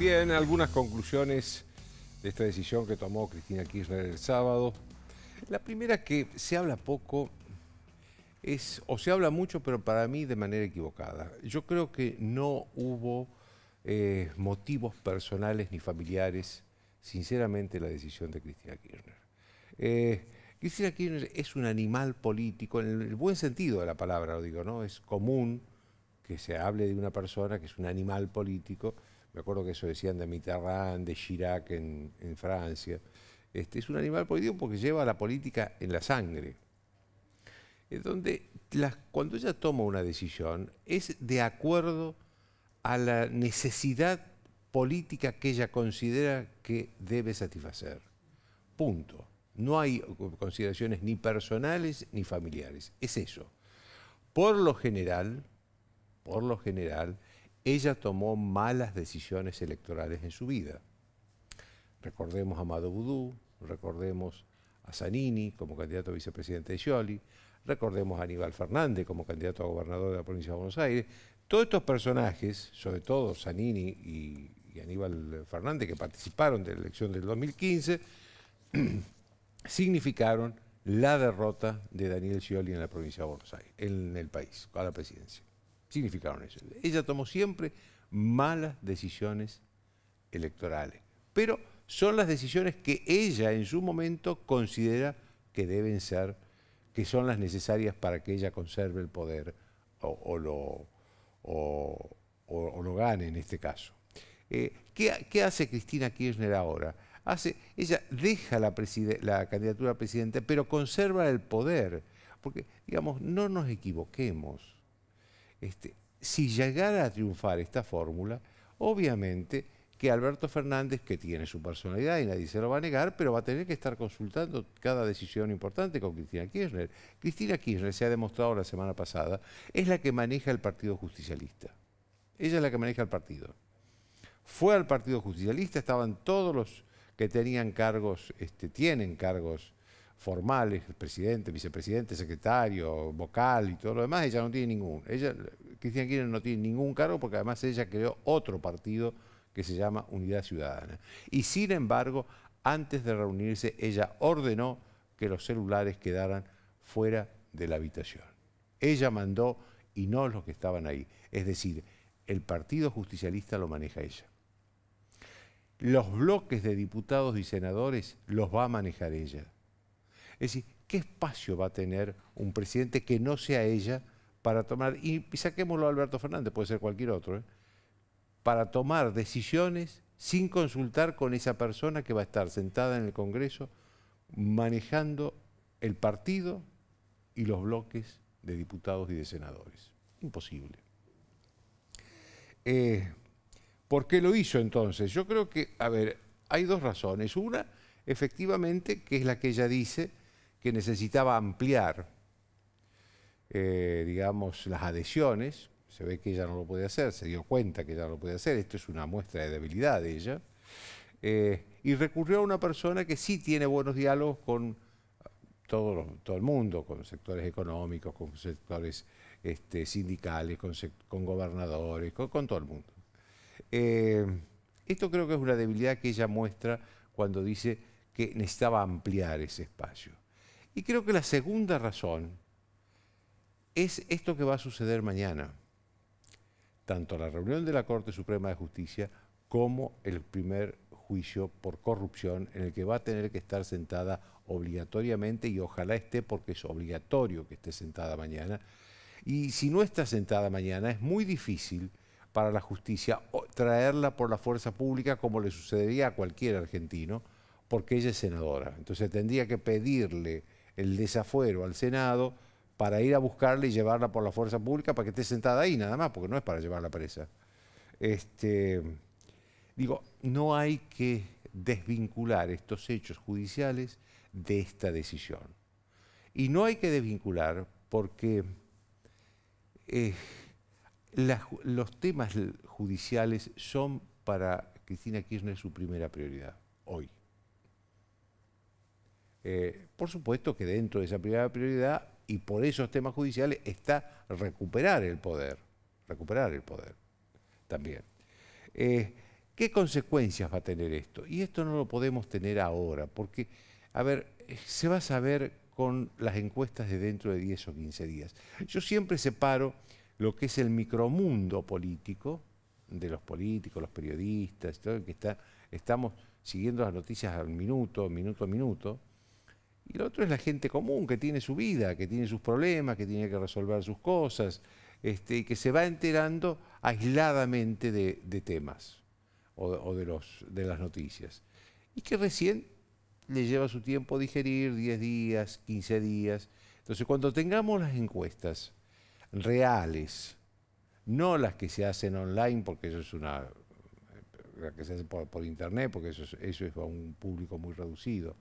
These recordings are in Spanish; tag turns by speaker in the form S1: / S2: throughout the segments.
S1: Bien, algunas conclusiones de esta decisión que tomó Cristina Kirchner el sábado. La primera que se habla poco es, o se habla mucho, pero para mí de manera equivocada. Yo creo que no hubo eh, motivos personales ni familiares, sinceramente, la decisión de Cristina Kirchner. Eh, Cristina Kirchner es un animal político, en el buen sentido de la palabra lo digo, ¿no? Es común que se hable de una persona que es un animal político, me acuerdo que eso decían de Mitterrand, de Chirac en, Francia. Este, es un animal político porque lleva la política en la sangre. Es donde cuando ella toma una decisión es de acuerdo a la necesidad política que ella considera que debe satisfacer. Punto. No hay consideraciones ni personales ni familiares. Es eso. Por lo general, por lo general, ella tomó malas decisiones electorales en su vida. Recordemos a Amado recordemos a Zanini como candidato a vicepresidente de Scioli, recordemos a Aníbal Fernández como candidato a gobernador de la provincia de Buenos Aires. Todos estos personajes, sobre todo Zanini y, Aníbal Fernández, que participaron de la elección del 2015, significaron la derrota de Daniel Scioli en la provincia de Buenos Aires, en el país, a la presidencia significaron eso. Ella tomó siempre malas decisiones electorales, pero son las decisiones que ella en su momento considera que deben ser, que son las necesarias para que ella conserve el poder o, lo, o, lo, gane en este caso. Eh, ¿qué, hace Cristina Kirchner ahora? Hace, ella deja la, la candidatura a presidente, pero conserva el poder. Porque, digamos, no nos equivoquemos este, si llegara a triunfar esta fórmula, obviamente que Alberto Fernández, que tiene su personalidad y nadie se lo va a negar, pero va a tener que estar consultando cada decisión importante con Cristina Kirchner. Cristina Kirchner, se ha demostrado la semana pasada, es la que maneja el Partido Justicialista. Ella es la que maneja el partido. Fue al Partido Justicialista, estaban todos los que tenían cargos, este, tienen cargos formales, presidente, vicepresidente, secretario, vocal y todo lo demás, ella no tiene ningún. Ella Cristina Kirchner no tiene ningún cargo porque además ella creó otro partido que se llama Unidad Ciudadana. Y sin embargo, antes de reunirse, ella ordenó que los celulares quedaran fuera de la habitación. Ella mandó y no los que estaban ahí. Es decir, el Partido Justicialista lo maneja ella. Los bloques de diputados y senadores los va a manejar ella. Es decir, ¿qué espacio va a tener un presidente que no sea ella para tomar, y, saquémoslo a Alberto Fernández, puede ser cualquier otro, ¿eh? para tomar decisiones sin consultar con esa persona que va a estar sentada en el Congreso manejando el partido y los bloques de diputados y de senadores. Imposible. Eh, ¿Por qué lo hizo entonces? Yo creo que, a ver, hay dos razones. Una, efectivamente, que es la que ella dice, que necesitaba ampliar eh, digamos, las adhesiones. Se ve que ella no lo puede hacer, se dio cuenta que ella no lo puede hacer. Esto es una muestra de debilidad de ella. Eh, y recurrió a una persona que sí tiene buenos diálogos con eh, todo, todo el mundo, con sectores económicos, con sectores este, sindicales, con, gobernadores, con, todo el mundo. esto creo que es una debilidad que ella muestra cuando dice que necesitaba ampliar ese espacio. Y creo que la segunda razón es esto que va a suceder mañana, tanto la reunión de la Corte Suprema de Justicia como el primer juicio por corrupción en el que va a tener que estar sentada obligatoriamente y ojalá esté porque es obligatorio que esté sentada mañana. Y si no está sentada mañana es muy difícil para la justicia traerla por la fuerza pública como le sucedería a cualquier argentino, porque ella es senadora. Entonces tendría que pedirle el desafuero al Senado para ir a buscarla y llevarla por la fuerza pública para que esté sentada ahí nada más, porque no es para llevarla presa. Este, digo, no hay que desvincular estos hechos judiciales de esta decisión. Y no hay que desvincular porque eh, los temas judiciales son para Cristina Kirchner su primera prioridad hoy. Eh, por supuesto que dentro de esa primera prioridad y por esos temas judiciales está recuperar el poder, recuperar el poder también. Eh, ¿Qué consecuencias va a tener esto? Y esto no lo podemos tener ahora, porque, a ver, se va a saber con las encuestas de dentro de 10 o 15 días. Yo siempre separo lo que es el micromundo político, de los políticos, los periodistas, que está, estamos siguiendo las noticias al minuto, minuto a minuto, y lo otro es la gente común que tiene su vida, que tiene sus problemas, que tiene que resolver sus cosas, este, y que se va enterando aisladamente de, temas o, de, los, de las noticias. Y que recién le lleva su tiempo digerir 10 días, 15 días. Entonces, cuando tengamos las encuestas reales, no las que se hacen online, porque eso es una. las que se hacen por, internet, porque eso es, eso es un público muy reducido.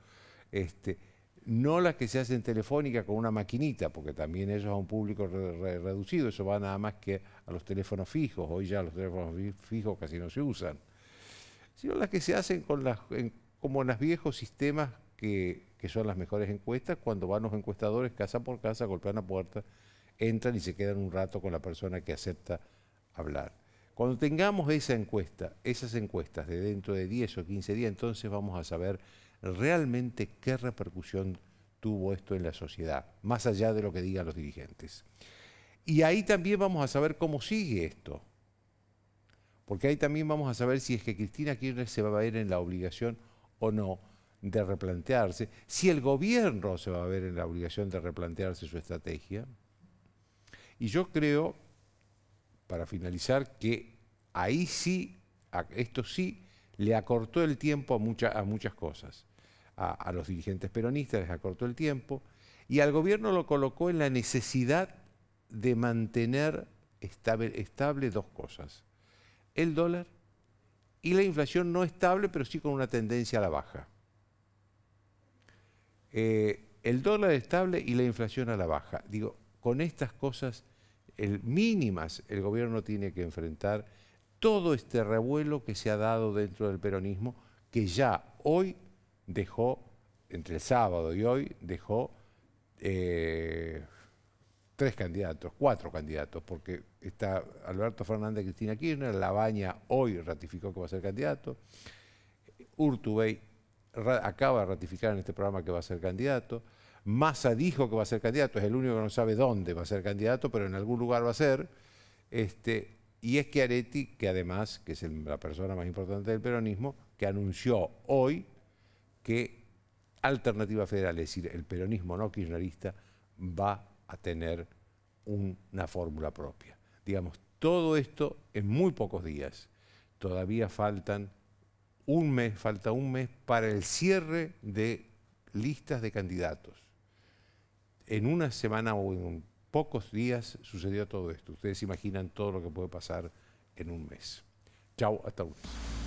S1: Este, no las que se hacen telefónica con una maquinita, porque también ellos a un público reducido, eso va nada más que a los teléfonos fijos, hoy ya los teléfonos fijos casi no se usan, sino las que se hacen con como en los viejos sistemas que, que, son las mejores encuestas, cuando van los encuestadores casa por casa, golpean la puerta, entran y se quedan un rato con la persona que acepta hablar. Cuando tengamos esa encuesta, esas encuestas de dentro de 10 o 15 días, entonces vamos a saber realmente qué repercusión tuvo esto en la sociedad, más allá de lo que digan los dirigentes. Y ahí también vamos a saber cómo sigue esto, porque ahí también vamos a saber si es que Cristina Kirchner se va a ver en la obligación o no de replantearse, si el gobierno se va a ver en la obligación de replantearse su estrategia. Y yo creo, para finalizar, que ahí sí, esto sí le acortó el tiempo a, a muchas cosas a, los dirigentes peronistas, les acortó el tiempo, y al gobierno lo colocó en la necesidad de mantener estable, dos cosas, el dólar y la inflación no estable, pero sí con una tendencia a la baja. Eh, el dólar estable y la inflación a la baja. Digo, con estas cosas mínimas el gobierno tiene que enfrentar todo este revuelo que se ha dado dentro del peronismo, que ya hoy dejó, entre el sábado y hoy, dejó eh, tres candidatos, cuatro candidatos, porque está Alberto Fernández Cristina Kirchner, Labaña hoy ratificó que va a ser candidato, Urtubey acaba de ratificar en este programa que va a ser candidato, Massa dijo que va a ser candidato, es el único que no sabe dónde va a ser candidato, pero en algún lugar va a ser. Este, y es que que además, que es la persona más importante del peronismo, que anunció hoy que Alternativa Federal, es decir, el peronismo no kirchnerista, va a tener una fórmula propia. Digamos, todo esto en muy pocos días. Todavía faltan un mes, falta un mes para el cierre de listas de candidatos. En una semana o en pocos días sucedió todo esto. Ustedes imaginan todo lo que puede pasar en un mes. Chau, hasta luego.